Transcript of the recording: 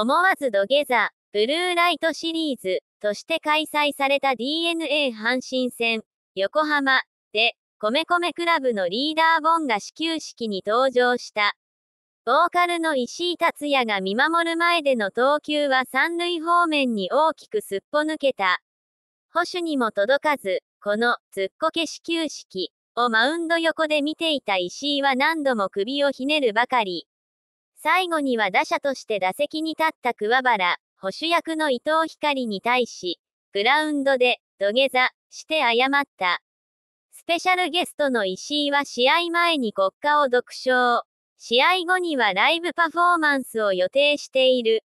思わず土下座、ブルーライトシリーズとして開催された DNA 阪神戦、横浜で、米米クラブのリーダーボンが始球式に登場した。ボーカルの石井達也が見守る前での投球は三塁方面に大きくすっぽ抜けた。保守にも届かず、このずっこけ始球式をマウンド横で見ていた石井は何度も首をひねるばかり。最後には打者として打席に立った桑原、保守役の伊藤光に対し、グラウンドで土下座して謝った。スペシャルゲストの石井は試合前に国歌を独唱。試合後にはライブパフォーマンスを予定している。